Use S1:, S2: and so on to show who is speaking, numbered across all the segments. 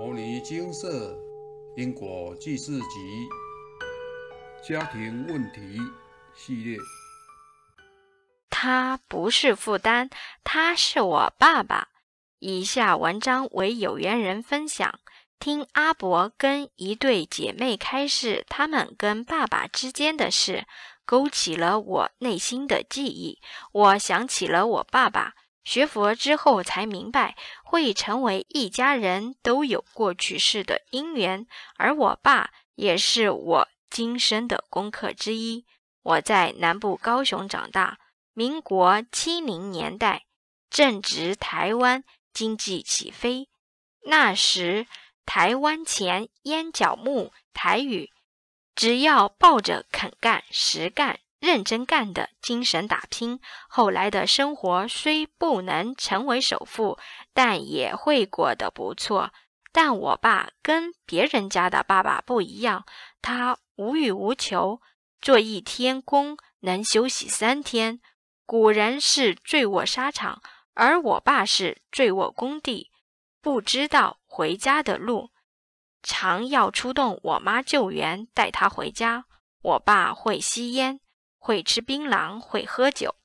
S1: 《摩尼金色因果记事集》家庭问题系列。
S2: 他不是负担，他是我爸爸。以下文章为有缘人分享。听阿伯跟一对姐妹开示，他们跟爸爸之间的事，勾起了我内心的记忆。我想起了我爸爸。学佛之后才明白，会成为一家人都有过去世的因缘，而我爸也是我今生的功课之一。我在南部高雄长大，民国七零年代正值台湾经济起飞，那时台湾钱燕角木，台语只要抱着肯干、实干。认真干的精神打拼，后来的生活虽不能成为首富，但也会过得不错。但我爸跟别人家的爸爸不一样，他无欲无求，做一天工能休息三天。古人是醉卧沙场，而我爸是醉卧工地，不知道回家的路，常要出动我妈救援带他回家。我爸会吸烟。会吃槟榔，会喝酒，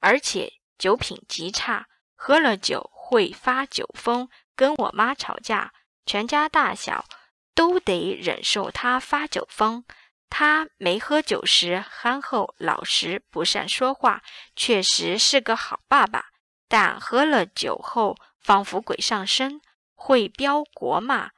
S2: 而且酒品极差。喝了酒会发酒疯，跟我妈吵架，全家大小都得忍受他发酒疯。他没喝酒时憨厚老实，不善说话，确实是个好爸爸。但喝了酒后，仿佛鬼上身，会飙国骂，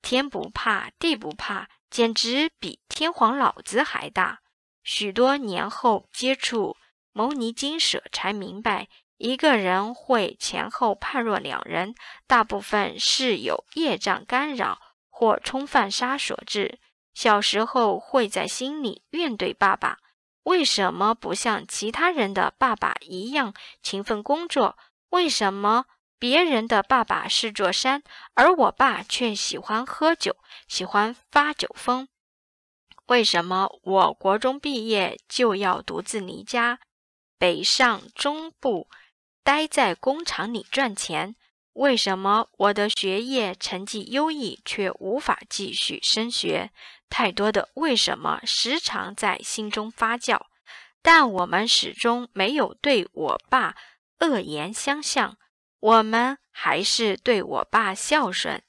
S2: 天不怕地不怕，简直比天皇老子还大。许多年后接触牟尼经舍，才明白一个人会前后判若两人，大部分是有业障干扰或冲犯杀所致。小时候会在心里怨怼爸爸：为什么不像其他人的爸爸一样勤奋工作？为什么别人的爸爸是座山，而我爸却喜欢喝酒，喜欢发酒疯？为什么我国中毕业就要独自离家，北上中部，待在工厂里赚钱？为什么我的学业成绩优异却无法继续升学？太多的为什么时常在心中发酵，但我们始终没有对我爸恶言相向，我们还是对我爸孝顺。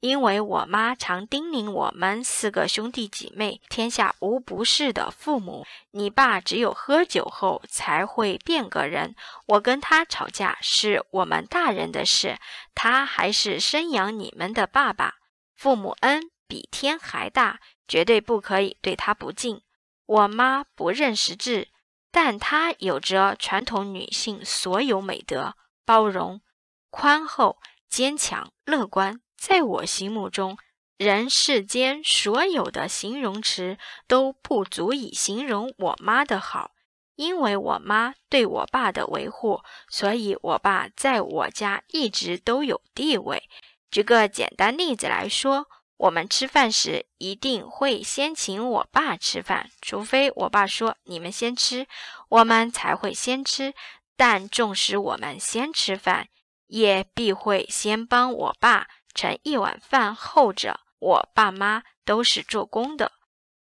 S2: 因为我妈常叮咛我们四个兄弟姐妹，天下无不是的父母。你爸只有喝酒后才会变个人。我跟他吵架是我们大人的事，他还是生养你们的爸爸。父母恩比天还大，绝对不可以对他不敬。我妈不认识字，但她有着传统女性所有美德：包容、宽厚、坚强、乐观。在我心目中，人世间所有的形容词都不足以形容我妈的好，因为我妈对我爸的维护，所以我爸在我家一直都有地位。举个简单例子来说，我们吃饭时一定会先请我爸吃饭，除非我爸说你们先吃，我们才会先吃。但纵使我们先吃饭，也必会先帮我爸。盛一碗饭，后者我爸妈都是做工的，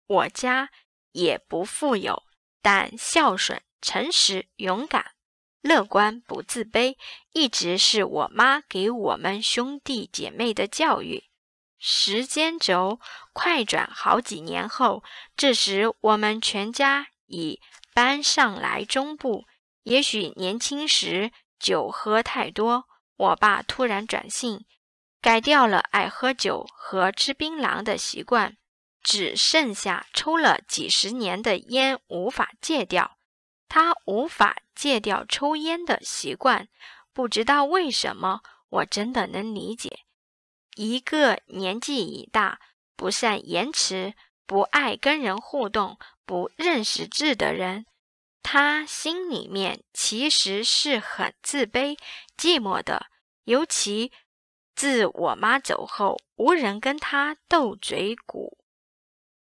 S2: 我家也不富有，但孝顺、诚实、勇敢、乐观、不自卑，一直是我妈给我们兄弟姐妹的教育。时间轴快转好几年后，这时我们全家已搬上来中部。也许年轻时酒喝太多，我爸突然转性。改掉了爱喝酒和吃槟榔的习惯，只剩下抽了几十年的烟无法戒掉。他无法戒掉抽烟的习惯，不知道为什么。我真的能理解，一个年纪已大、不善言辞、不爱跟人互动、不认识字的人，他心里面其实是很自卑、寂寞的，尤其。自我妈走后，无人跟他斗嘴鼓。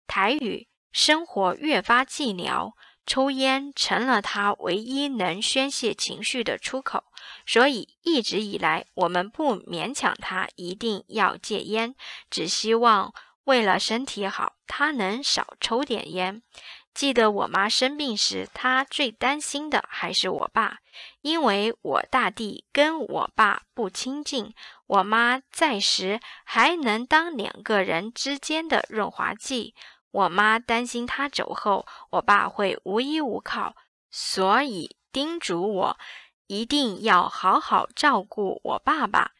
S2: 台语生活越发寂寥，抽烟成了他唯一能宣泄情绪的出口。所以一直以来，我们不勉强他一定要戒烟，只希望为了身体好，他能少抽点烟。记得我妈生病时，她最担心的还是我爸，因为我大弟跟我爸不亲近。我妈在时还能当两个人之间的润滑剂。我妈担心她走后，我爸会无依无靠，所以叮嘱我一定要好好照顾我爸爸。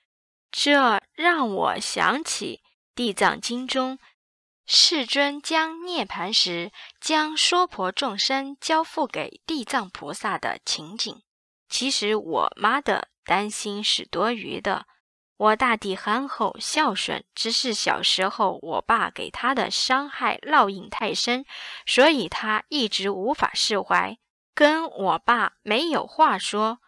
S2: 这让我想起《地藏经》中，世尊将涅槃时将娑婆众生交付给地藏菩萨的情景。其实我妈的担心是多余的。我大弟憨厚孝顺，只是小时候我爸给他的伤害烙印太深，所以他一直无法释怀，跟我爸没有话说。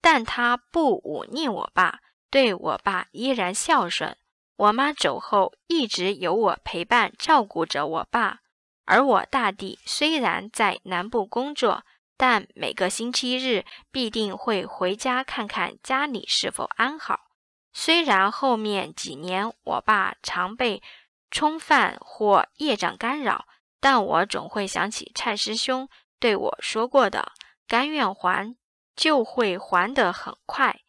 S2: 但他不忤逆我爸，对我爸依然孝顺。我妈走后，一直有我陪伴照顾着我爸。而我大弟虽然在南部工作，但每个星期日必定会回家看看家里是否安好。虽然后面几年，我爸常被冲犯或业障干扰，但我总会想起蔡师兄对我说过的：“甘愿还，就会还得很快。”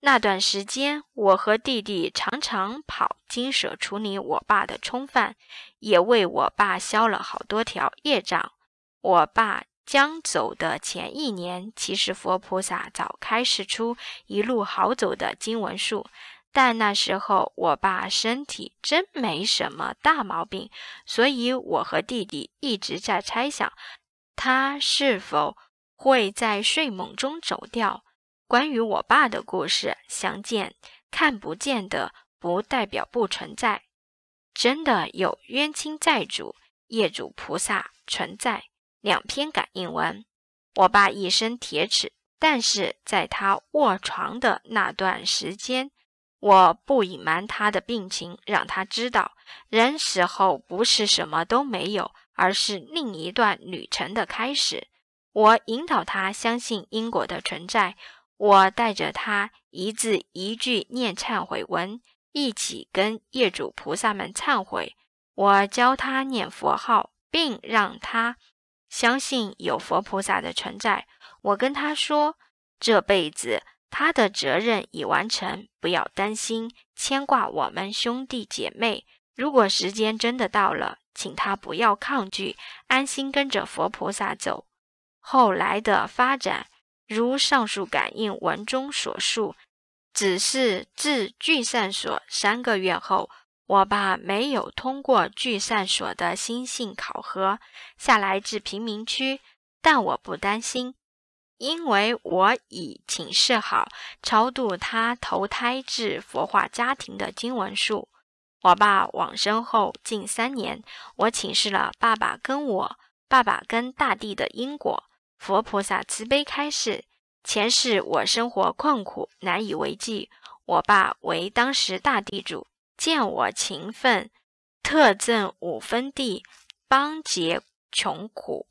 S2: 那段时间，我和弟弟常常跑金舍处理我爸的冲犯，也为我爸消了好多条业障。我爸。将走的前一年，其实佛菩萨早开始出一路好走的经文术。但那时候我爸身体真没什么大毛病，所以我和弟弟一直在猜想，他是否会在睡梦中走掉。关于我爸的故事，详见《看不见的》，不代表不存在，真的有冤亲债主、业主菩萨存在。两篇感应文。我爸一身铁齿，但是在他卧床的那段时间，我不隐瞒他的病情，让他知道人死后不是什么都没有，而是另一段旅程的开始。我引导他相信因果的存在，我带着他一字一句念忏悔文，一起跟业主菩萨们忏悔。我教他念佛号，并让他。相信有佛菩萨的存在，我跟他说，这辈子他的责任已完成，不要担心牵挂我们兄弟姐妹。如果时间真的到了，请他不要抗拒，安心跟着佛菩萨走。后来的发展，如上述感应文中所述，只是自聚散所三个月后。我爸没有通过聚散所的心性考核，下来至贫民区，但我不担心，因为我已请示好超度他投胎至佛化家庭的经文术。我爸往生后近三年，我请示了爸爸跟我爸爸跟大地的因果，佛菩萨慈悲开示，前世我生活困苦难以为继，我爸为当时大地主。见我勤奋，特赠五分地，帮解穷苦。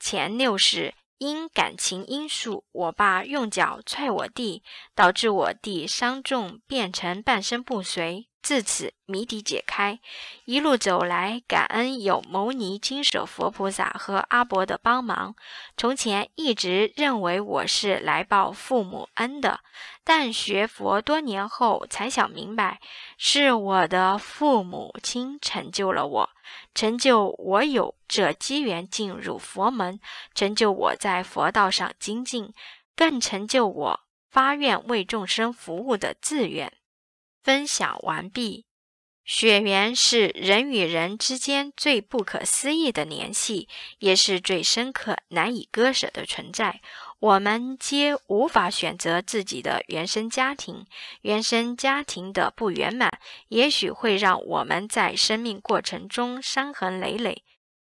S2: 前六世因感情因素，我爸用脚踹我弟，导致我弟伤重，变成半身不遂。自此谜底解开，一路走来，感恩有牟尼金舍佛菩萨和阿伯的帮忙。从前一直认为我是来报父母恩的，但学佛多年后才想明白，是我的父母亲成就了我，成就我有这机缘进入佛门，成就我在佛道上精进，更成就我发愿为众生服务的自愿。分享完毕。血缘是人与人之间最不可思议的联系，也是最深刻、难以割舍的存在。我们皆无法选择自己的原生家庭，原生家庭的不圆满，也许会让我们在生命过程中伤痕累累。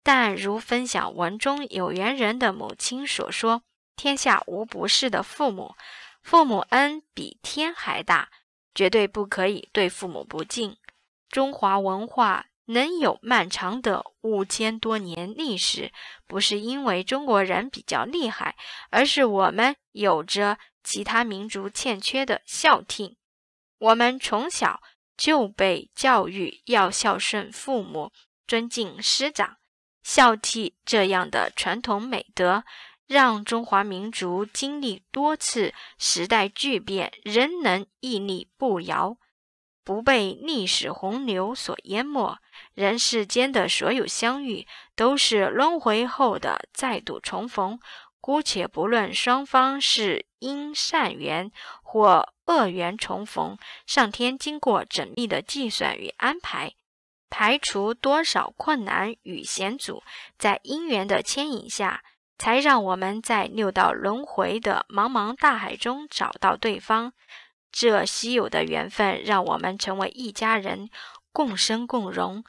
S2: 但如分享文中有缘人的母亲所说：“天下无不是的父母，父母恩比天还大。”绝对不可以对父母不敬。中华文化能有漫长的五千多年历史，不是因为中国人比较厉害，而是我们有着其他民族欠缺的孝悌。我们从小就被教育要孝顺父母、尊敬师长、孝悌这样的传统美德。让中华民族经历多次时代巨变，仍能屹立不摇，不被历史洪流所淹没。人世间的所有相遇，都是轮回后的再度重逢。姑且不论双方是因善缘或恶缘重逢，上天经过缜密的计算与安排，排除多少困难与险阻，在因缘的牵引下。才让我们在六道轮回的茫茫大海中找到对方，这稀有的缘分让我们成为一家人，共生共荣。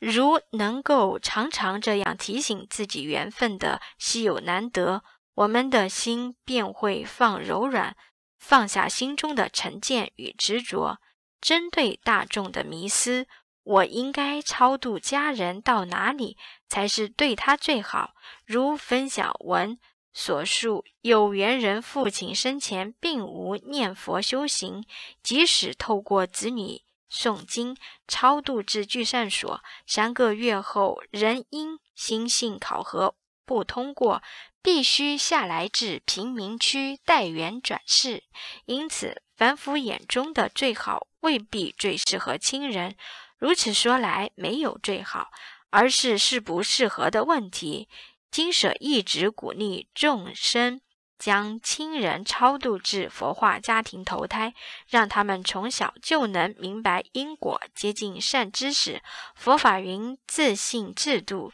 S2: 如能够常常这样提醒自己，缘分的稀有难得，我们的心便会放柔软，放下心中的成见与执着，针对大众的迷思。我应该超度家人到哪里才是对他最好？如分享文所述，有缘人父亲生前并无念佛修行，即使透过子女诵经超度至聚善所，三个月后仍因心性考核不通过，必须下来至贫民区待缘转世。因此，凡夫眼中的最好未必最适合亲人。如此说来，没有最好，而是适不适合的问题。经舍一直鼓励众生将亲人超度至佛化家庭投胎，让他们从小就能明白因果，接近善知识。佛法云：自信自度，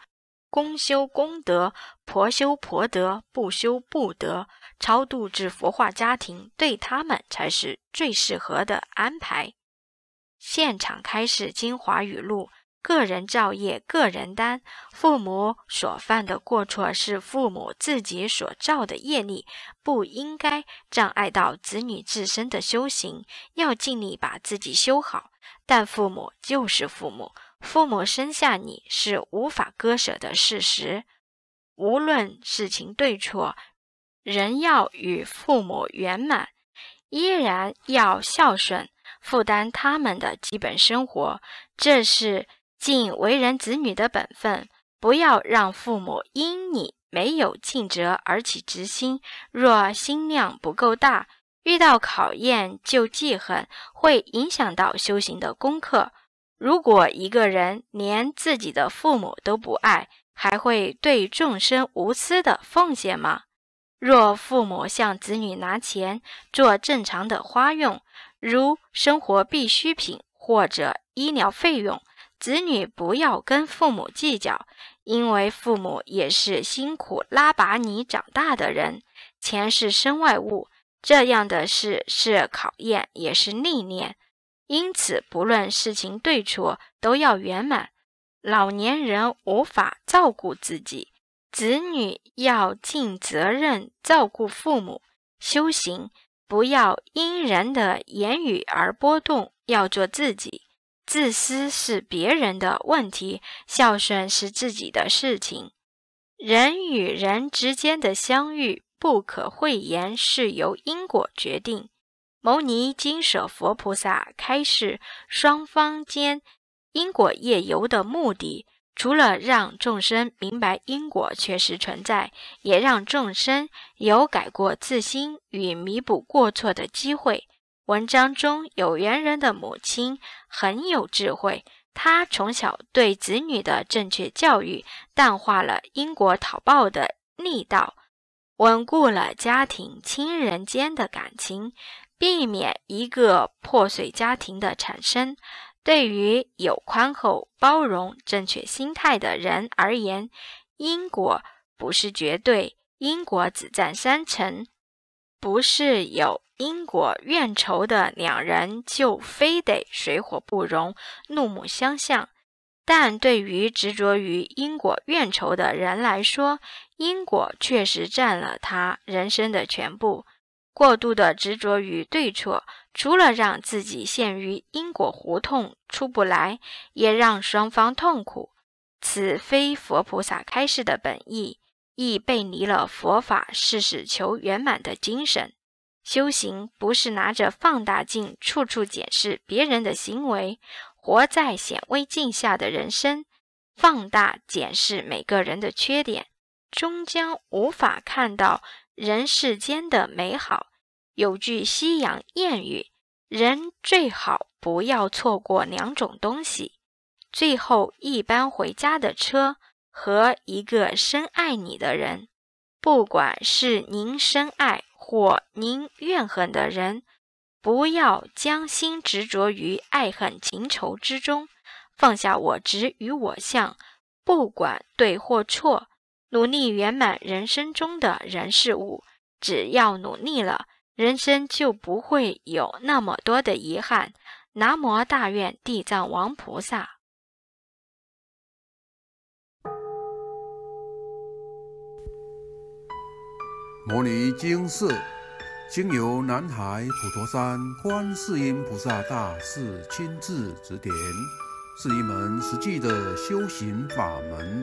S2: 公修功德，婆修婆德，不修不得。超度至佛化家庭，对他们才是最适合的安排。现场开示精华语录：个人造业，个人担。父母所犯的过错是父母自己所造的业力，不应该障碍到子女自身的修行，要尽力把自己修好。但父母就是父母，父母生下你是无法割舍的事实。无论事情对错，人要与父母圆满，依然要孝顺。负担他们的基本生活，这是尽为人子女的本分。不要让父母因你没有尽责而起执心。若心量不够大，遇到考验就记恨，会影响到修行的功课。如果一个人连自己的父母都不爱，还会对众生无私的奉献吗？若父母向子女拿钱做正常的花用，如生活必需品或者医疗费用，子女不要跟父母计较，因为父母也是辛苦拉把你长大的人。钱是身外物，这样的事是考验，也是历练。因此，不论事情对错，都要圆满。老年人无法照顾自己，子女要尽责任照顾父母。修行。不要因人的言语而波动，要做自己。自私是别人的问题，孝顺是自己的事情。人与人之间的相遇不可讳言，是由因果决定。牟尼金舍佛菩萨开示双方间因果业由的目的。除了让众生明白因果确实存在，也让众生有改过自新与弥补过错的机会。文章中有缘人的母亲很有智慧，她从小对子女的正确教育，淡化了因果讨报的逆道，稳固了家庭亲人间的感情，避免一个破碎家庭的产生。对于有宽厚、包容、正确心态的人而言，因果不是绝对，因果只占三成。不是有因果怨仇的两人就非得水火不容、怒目相向。但对于执着于因果怨仇的人来说，因果确实占了他人生的全部。过度的执着于对错，除了让自己陷于因果胡同出不来，也让双方痛苦。此非佛菩萨开示的本意，亦背离了佛法誓死求圆满的精神。修行不是拿着放大镜处处检视别人的行为，活在显微镜下的人生，放大检视每个人的缺点，终将无法看到。人世间的美好，有句西洋谚语：“人最好不要错过两种东西，最后一班回家的车和一个深爱你的人。不管是您深爱或您怨恨的人，不要将心执着于爱恨情仇之中，放下我执与我相，不管对或错。”努力圆满人生中的人事物，只要努力了，人生就不会有那么多的遗憾。南无大愿地藏王菩萨。
S1: 摩尼经是经由南海普陀山观世音菩萨大士亲自指点，是一门实际的修行法门。